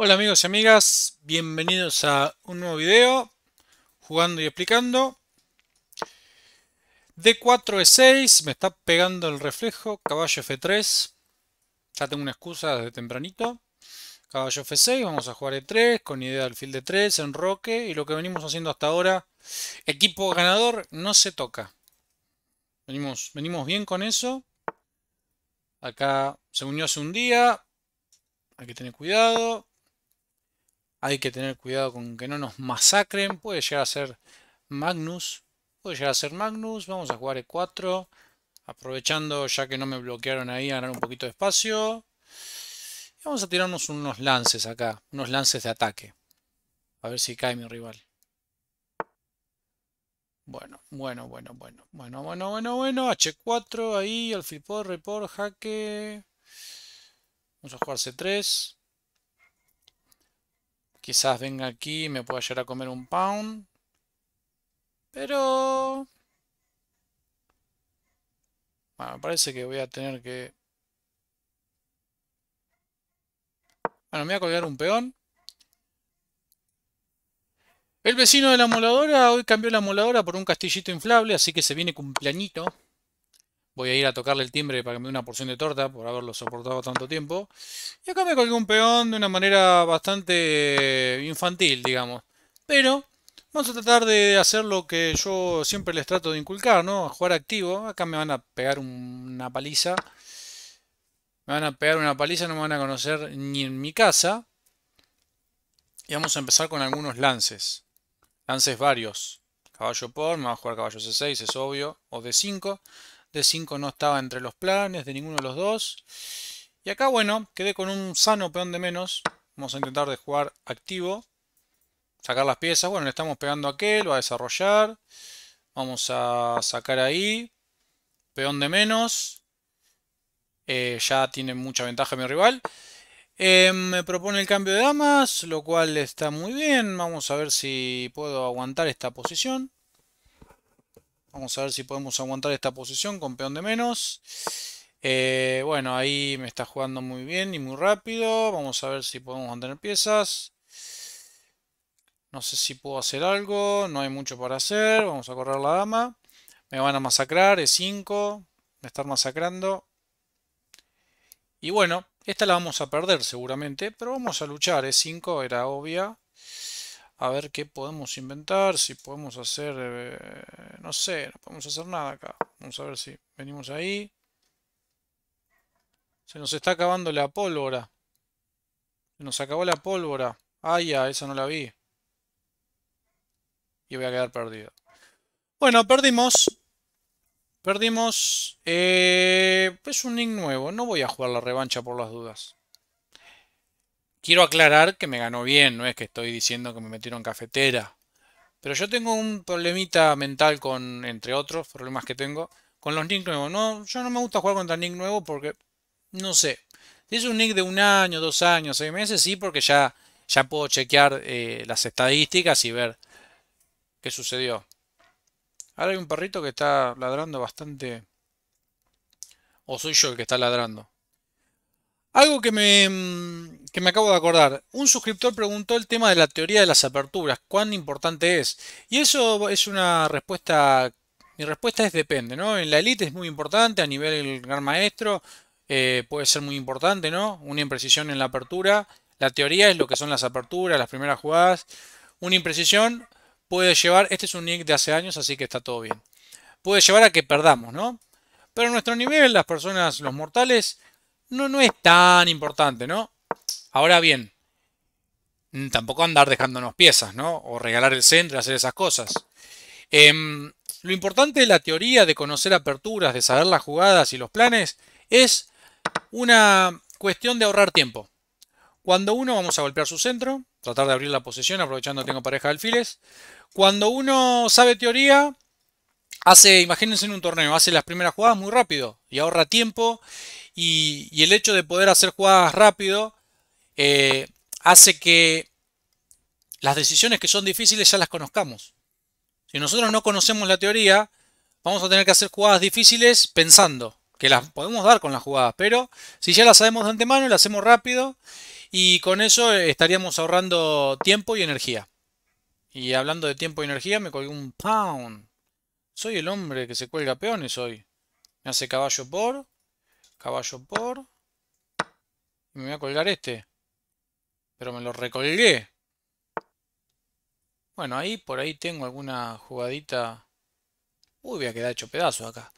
Hola amigos y amigas, bienvenidos a un nuevo video jugando y explicando. D4 E6, me está pegando el reflejo, caballo F3, ya tengo una excusa desde tempranito. Caballo F6, vamos a jugar E3 con idea de alfil de 3, roque, y lo que venimos haciendo hasta ahora, equipo ganador no se toca. Venimos, venimos bien con eso. Acá se unió hace un día, hay que tener cuidado. Hay que tener cuidado con que no nos masacren. Puede llegar a ser Magnus. Puede llegar a ser Magnus. Vamos a jugar E4. Aprovechando ya que no me bloquearon ahí, ganar un poquito de espacio. Y vamos a tirarnos unos lances acá. Unos lances de ataque. A ver si cae mi rival. Bueno, bueno, bueno, bueno, bueno, bueno, bueno, bueno. H4 ahí, alfil por, report, jaque. Vamos a jugar C3. Quizás venga aquí y me pueda llegar a comer un pound. Pero... Bueno, me parece que voy a tener que... Bueno, me voy a colgar un peón. El vecino de la moladora hoy cambió la moladora por un castillito inflable, así que se viene cumpleañito. Voy a ir a tocarle el timbre para que me dé una porción de torta por haberlo soportado tanto tiempo. Y acá me colgué un peón de una manera bastante infantil, digamos. Pero vamos a tratar de hacer lo que yo siempre les trato de inculcar, ¿no? A jugar activo. Acá me van a pegar una paliza. Me van a pegar una paliza, no me van a conocer ni en mi casa. Y vamos a empezar con algunos lances. Lances varios. Caballo por, me va a jugar caballo C6, es obvio. O D5. 5 no estaba entre los planes de ninguno de los dos. Y acá, bueno, quedé con un sano peón de menos. Vamos a intentar de jugar activo. Sacar las piezas. Bueno, le estamos pegando a aquel, va a desarrollar. Vamos a sacar ahí. Peón de menos. Eh, ya tiene mucha ventaja mi rival. Eh, me propone el cambio de damas, lo cual está muy bien. Vamos a ver si puedo aguantar esta posición. Vamos a ver si podemos aguantar esta posición con peón de menos. Eh, bueno, ahí me está jugando muy bien y muy rápido. Vamos a ver si podemos mantener piezas. No sé si puedo hacer algo. No hay mucho para hacer. Vamos a correr la dama. Me van a masacrar. E5. Me están masacrando. Y bueno, esta la vamos a perder seguramente. Pero vamos a luchar. E5 era obvia a ver qué podemos inventar, si podemos hacer, eh, no sé, no podemos hacer nada acá. Vamos a ver si venimos ahí. Se nos está acabando la pólvora. Se nos acabó la pólvora. Ah, ya, esa no la vi. Y voy a quedar perdido. Bueno, perdimos. Perdimos. Eh, es un nick nuevo. No voy a jugar la revancha por las dudas. Quiero aclarar que me ganó bien, no es que estoy diciendo que me metieron cafetera. Pero yo tengo un problemita mental con, entre otros problemas que tengo, con los nick nuevos. No, yo no me gusta jugar contra nick nuevo porque, no sé. Si es un nick de un año, dos años, seis meses, sí, porque ya, ya puedo chequear eh, las estadísticas y ver qué sucedió. Ahora hay un perrito que está ladrando bastante... ¿O soy yo el que está ladrando? Algo mm, que me, acabo de acordar. Un suscriptor preguntó el tema de la teoría de las aperturas, cuán importante es. Y eso es una respuesta, mi respuesta es depende, ¿no? En la elite es muy importante, a nivel gran maestro eh, puede ser muy importante, ¿no? Una imprecisión en la apertura. La teoría es lo que son las aperturas, las primeras jugadas. Una imprecisión puede llevar, este es un nick de hace años, así que está todo bien. Puede llevar a que perdamos, ¿no? Pero a nuestro nivel, las personas, los mortales, no, es tan importante, ¿no? Ahora bien, mm, tampoco andar dejándonos piezas, ¿no? O regalar el centro, hacer esas cosas. Em, lo importante de la teoría, de conocer aperturas, de saber las jugadas y los planes, es una cuestión de ahorrar tiempo. Cuando uno, vamos a golpear su centro, tratar de abrir la posesión aprovechando que tengo pareja de alfiles. Cuando uno sabe teoría, hace, imagínense en un torneo, hace las primeras jugadas muy rápido y ahorra tiempo y, el hecho de poder hacer jugadas rápido eh, hace que las decisiones que son difíciles ya las conozcamos. Si nosotros no conocemos la teoría, vamos a tener que hacer jugadas difíciles pensando que las podemos dar con las jugadas, pero si ya las sabemos de antemano, las hacemos rápido y con eso estaríamos ahorrando tiempo y energía. Y hablando de tiempo y energía, me colgué un pound. Soy el hombre que se cuelga peones hoy. Me hace caballo por, caballo por. me voy a colgar este. Pero me lo recolgué. Bueno, ahí por ahí tengo alguna jugadita. Uy, voy a quedar hecho pedazo acá.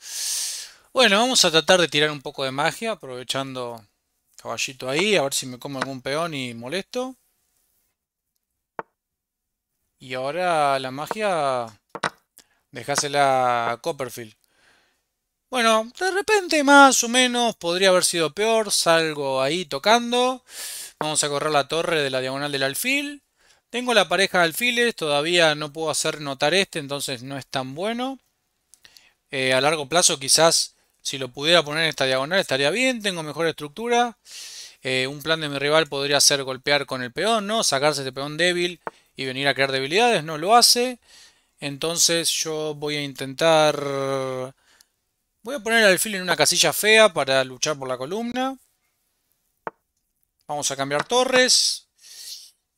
Bueno, vamos a tratar de tirar un poco de magia, aprovechando caballito ahí, a ver si me como algún peón y molesto. Y ahora la magia Dejásela a Copperfield. Bueno, de repente más o menos podría haber sido peor. Salgo ahí tocando. Vamos a correr la torre de la diagonal del alfil. Tengo la pareja de alfiles. Todavía no puedo hacer notar este, entonces no es tan bueno. Eh, a largo plazo quizás si lo pudiera poner en esta diagonal estaría bien. Tengo mejor estructura. Eh, un plan de mi rival podría ser golpear con el peón, ¿no? Sacarse este peón débil y venir a crear debilidades. No lo hace. Entonces yo voy a intentar... Voy a poner el alfil en una casilla fea para luchar por la columna. Vamos a cambiar torres.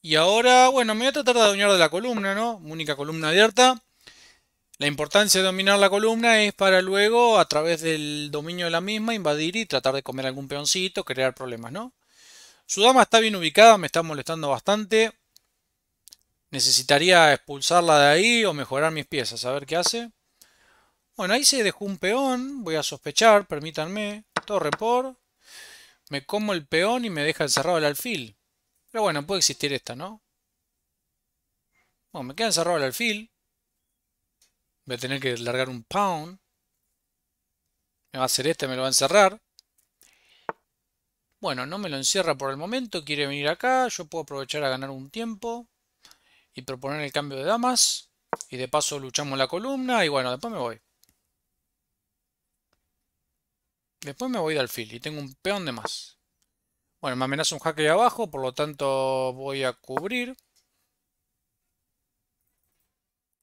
Y ahora, bueno, me voy a tratar de dominar de la columna, ¿no? Única columna abierta. La importancia de dominar la columna es para luego, a través del dominio de la misma, invadir y tratar de comer algún peoncito, crear problemas, ¿no? Su dama está bien ubicada, me está molestando bastante. Necesitaría expulsarla de ahí o mejorar mis piezas. A ver qué hace. Bueno, ahí se dejó un peón. Voy a sospechar, permítanme. Torre por. Me como el peón y me deja encerrado el alfil. Pero bueno, puede existir esta, ¿no? Bueno, me queda encerrado el alfil. Voy a tener que largar un pound. Me va a hacer este, me lo va a encerrar. Bueno, no me lo encierra por el momento. Quiere venir acá. Yo puedo aprovechar a ganar un tiempo y proponer el cambio de damas. Y de paso luchamos la columna y bueno, después me voy. Después me voy de alfil y tengo un peón de más. Bueno, me amenaza un jaque abajo, por lo tanto voy a cubrir.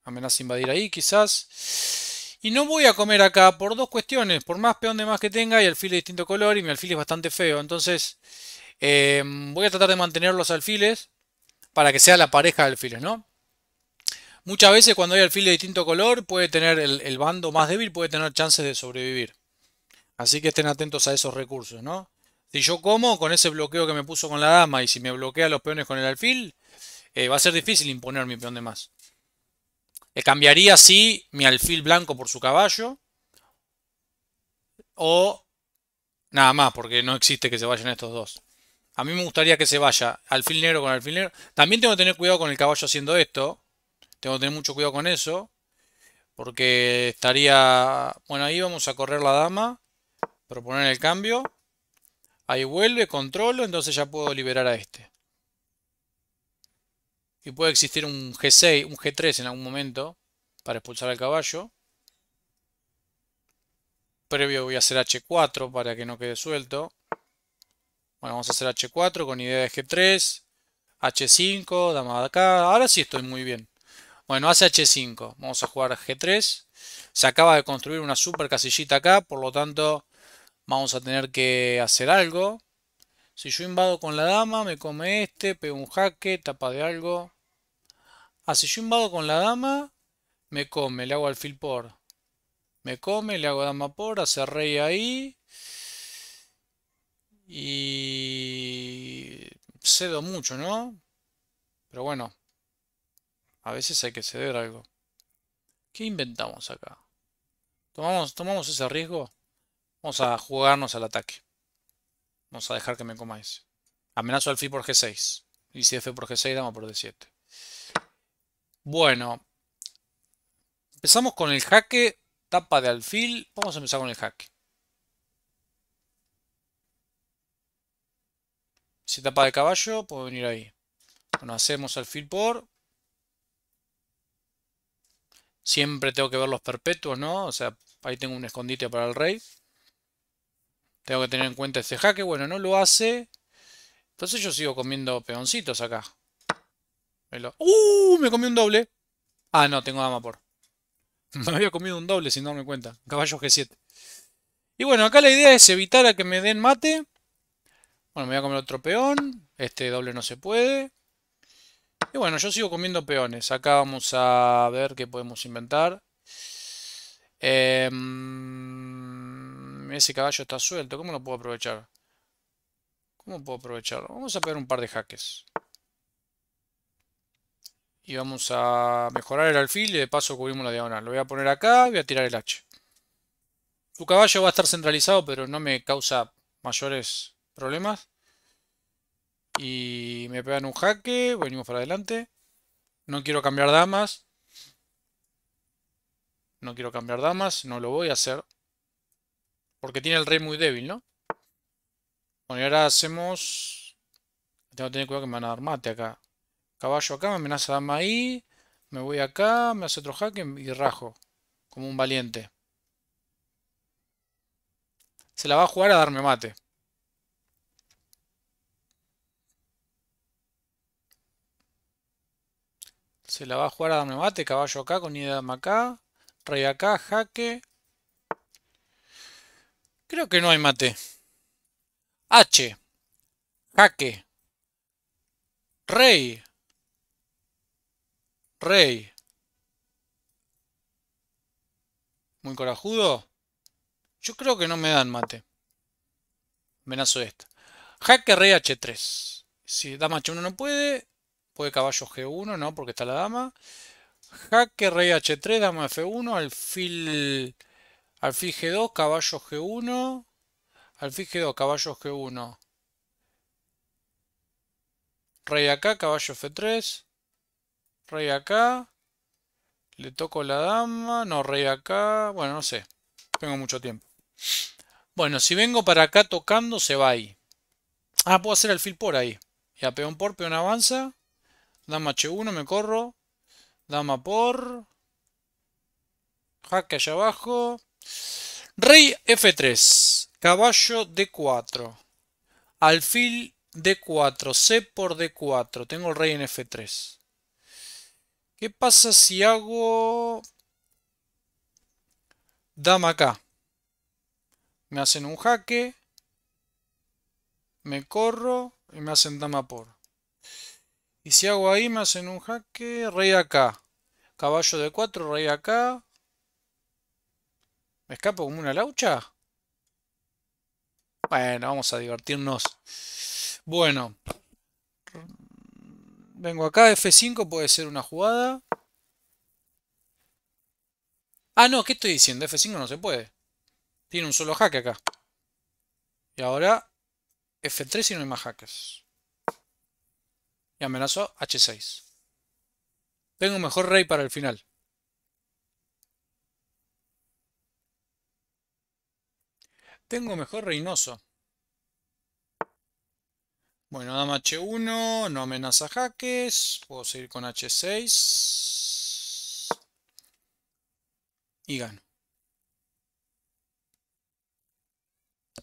Amenaza invadir ahí quizás. Y no voy a comer acá por dos cuestiones. Por más peón de más que tenga y alfil de distinto color y mi alfil es bastante feo. Entonces eh, voy a tratar de mantener los alfiles para que sea la pareja de alfiles, ¿no? Muchas veces cuando hay alfiles de distinto color puede tener el, bando más débil, puede tener chances de sobrevivir. Así que estén atentos a esos recursos, ¿no? Si yo como con ese bloqueo que me puso con la dama y si me bloquea los peones con el alfil, eh, va a ser difícil imponer mi peón de más. Eh, cambiaría así mi alfil blanco por su caballo o nada más porque no existe que se vayan estos dos. A mí me gustaría que se vaya alfil negro con alfil negro. También tengo que tener cuidado con el caballo haciendo esto. Tengo que tener mucho cuidado con eso. Porque estaría... Bueno, ahí vamos a correr la dama. Proponer el cambio. Ahí vuelve, controlo, entonces ya puedo liberar a este. Y puede existir un G6, un G3 en algún momento para expulsar al caballo. Previo voy a hacer H4 para que no quede suelto. Bueno, vamos a hacer H4 con idea de G3. H5, dama de acá. Ahora sí estoy muy bien. Bueno, hace H5. Vamos a jugar G3. Se acaba de construir una super casillita acá. Por lo tanto, vamos a tener que hacer algo. Si yo invado con la dama, me come este. Pego un jaque, tapa de algo. Ah, si yo invado con la dama, me come. Le hago alfil por. Me come, le hago dama por. Hace rey ahí. Y cedo mucho, ¿no? Pero bueno, a veces hay que ceder algo. ¿Qué inventamos acá? ¿Tomamos, tomamos ese riesgo? Vamos a jugarnos al ataque. Vamos a dejar que me comáis. Amenazo al fi por G6. Y si F por G6, damos por D7. Bueno. Empezamos con el jaque. Tapa de alfil. Vamos a empezar con el jaque. Si tapa de caballo, puedo venir ahí. Bueno, hacemos el fill por. Siempre tengo que ver los perpetuos, ¿no? O sea, ahí tengo un escondite para el rey. Tengo que tener en cuenta este jaque. Bueno, no lo hace. Entonces yo sigo comiendo peoncitos acá. ¡Uh! Me comí un doble. Ah, no, tengo dama por. Me había comido un doble sin darme cuenta. Caballo G7. Y bueno, acá la idea es evitar a que me den mate. Bueno, me voy a comer otro peón. Este doble no se puede. Y bueno, yo sigo comiendo peones. Acá vamos a ver qué podemos inventar. Em, ese caballo está suelto. ¿Cómo lo puedo aprovechar? ¿Cómo puedo aprovecharlo? Vamos a pegar un par de jaques. Y vamos a mejorar el alfil y de paso cubrimos la diagonal. Lo voy a poner acá voy a tirar el H. Su caballo va a estar centralizado, pero no me causa mayores problemas. Y me pegan un jaque, venimos para adelante. No quiero cambiar damas. No quiero cambiar damas, no lo voy a hacer. Porque tiene el rey muy débil, ¿no? Bueno, ahora hacemos... Tengo que tener cuidado que me van a dar mate acá. Caballo acá, me amenaza dama ahí. Me voy acá, me hace otro jaque y rajo. Como un valiente. Se la va a jugar a darme mate. Se la va a jugar a dame mate, caballo acá con idea dama acá, rey acá, jaque. Creo que no hay mate. H, jaque, rey, rey. Muy corajudo. Yo creo que no me dan mate. menazo esta. Jaque rey h3. Si dama h1 no puede, caballo G1, no, porque está la dama. Jaque, rey H3, dama F1, alfil, alfil G2, caballo G1. Alfil G2, caballo G1. Rey acá, caballo F3. Rey acá. Le toco la dama. No, rey acá. Bueno, no sé. Tengo mucho tiempo. Bueno, si vengo para acá tocando, se va ahí. Ah, puedo hacer alfil por ahí. Ya, peón por, peón avanza. Dama H1, me corro. Dama por... Jaque allá abajo. Rey F3. Caballo D4. Alfil D4. C por D4. Tengo el rey en F3. ¿Qué pasa si hago... Dama acá? Me hacen un jaque. Me corro y me hacen dama por. Y si hago ahí me hacen un jaque, rey acá. Caballo de 4, rey acá. ¿Me escapo como una laucha? Bueno, vamos a divertirnos. Bueno. Vengo acá, F5 puede ser una jugada. Ah, no, ¿qué estoy diciendo? F5 no se puede. Tiene un solo jaque acá. Y ahora F3 y no hay más jaques y amenazó h6. Tengo mejor rey para el final. Tengo mejor reinoso. Bueno, dama h1, no amenaza jaques. Puedo seguir con h6. Y gano.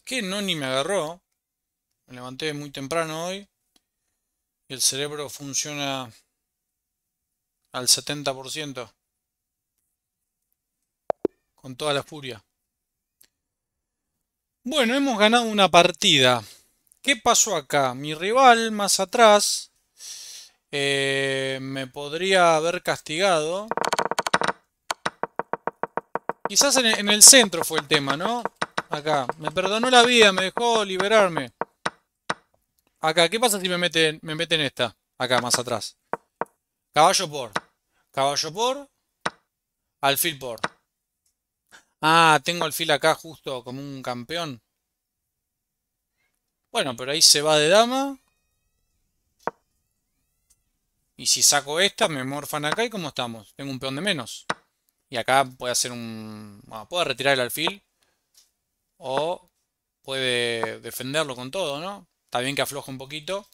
Que no ni me agarró. Me levanté muy temprano hoy y el cerebro funciona al 70%, con toda la furia. Bueno, hemos ganado una partida. ¿Qué pasó acá? Mi rival más atrás eh, me podría haber castigado. Quizás en el centro fue el tema, ¿no? Acá. Me perdonó la vida, me dejó liberarme. Acá, ¿qué pasa si me meten, me meten esta? Acá, más atrás. Caballo por. Caballo por. Alfil por. Ah, tengo alfil acá justo como un campeón. Bueno, pero ahí se va de dama. Y si saco esta, me morfan acá y ¿cómo estamos? Tengo un peón de menos. Y acá puede hacer un... Bueno, puede retirar el alfil. O puede defenderlo con todo, ¿no? Está bien que afloja un poquito.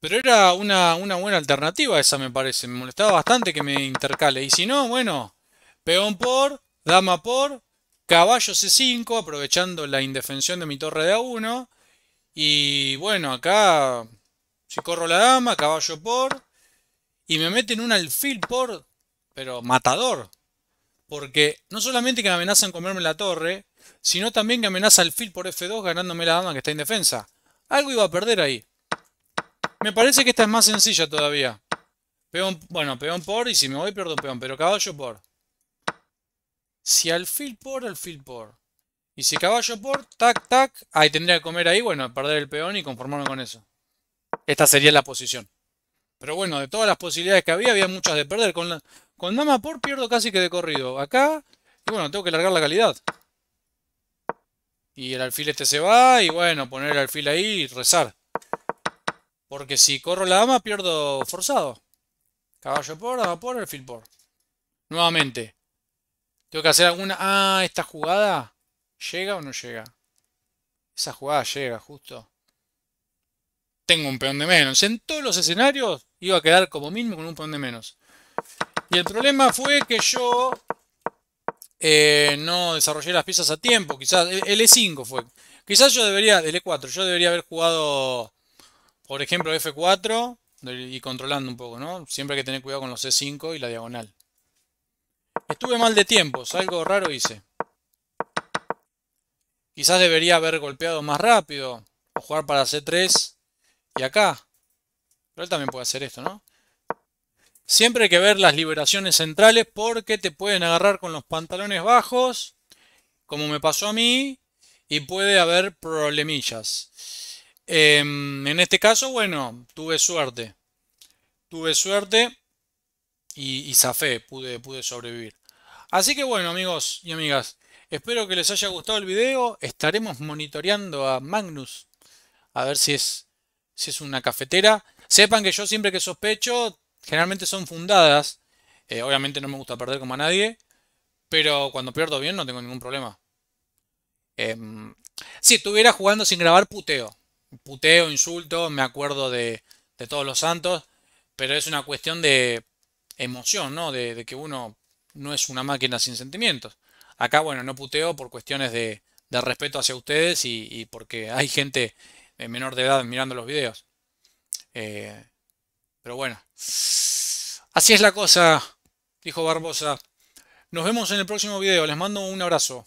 Pero era una, una, buena alternativa esa, me parece. Me molestaba bastante que me intercale. Y si no, bueno, peón por, dama por, caballo C5, aprovechando la indefensión de mi torre de A1. Y bueno, acá, si corro la dama, caballo por, y me meten un alfil por, pero matador. Porque no solamente que me amenazan comerme la torre, sino también que amenaza el fil por F2 ganándome la dama que está indefensa. Algo iba a perder ahí. Me parece que esta es más sencilla todavía. Peón, bueno, peón por y si me voy pierdo peón, pero caballo por. Si alfil por, alfil por. Y si caballo por, tac, tac, ahí tendría que comer ahí, bueno, perder el peón y conformarme con eso. Esta sería la posición. Pero bueno, de todas las posibilidades que había, había muchas de perder. Con la, con dama por pierdo casi que de corrido. Acá, y bueno, tengo que largar la calidad. Y el alfil este se va, y bueno, poner el alfil ahí y rezar. Porque si corro la dama, pierdo forzado. Caballo por, dama por, alfil por. Nuevamente. Tengo que hacer alguna... Ah, esta jugada. ¿Llega o no llega? Esa jugada llega, justo. Tengo un peón de menos. En todos los escenarios iba a quedar como mínimo con un peón de menos. Y el problema fue que yo eh, no desarrollé las piezas a tiempo. Quizás el e 5 fue. Quizás yo debería, e 4 yo debería haber jugado, por ejemplo, F4 y controlando un poco, ¿no? Siempre hay que tener cuidado con los e C5 y la diagonal. Estuve mal de tiempos, algo raro hice. Quizás debería haber golpeado más rápido o jugar para C3 y acá. Pero él también puede hacer esto, ¿no? Siempre hay que ver las liberaciones centrales porque te pueden agarrar con los pantalones bajos, como me pasó a mí, y puede haber problemillas. Em, en este caso, bueno, tuve suerte. Tuve suerte y, y zafé, pude, pude sobrevivir. Así que bueno, amigos y amigas, espero que les haya gustado el video. Estaremos monitoreando a Magnus a ver si es, si es una cafetera. Sepan que yo siempre que sospecho Generalmente son fundadas. Eh, obviamente no me gusta perder como a nadie. Pero cuando pierdo bien no tengo ningún problema. Em, si estuviera jugando sin grabar, puteo. Puteo, insulto, me acuerdo de, todos los santos. Pero es una cuestión de emoción, ¿no? De, que uno no es una máquina sin sentimientos. Acá, bueno, no puteo por cuestiones de, respeto hacia ustedes y, porque hay gente eh, menor de edad mirando los videos. Eh, pero bueno, así es la cosa, dijo Barbosa. Nos vemos en el próximo video. Les mando un abrazo.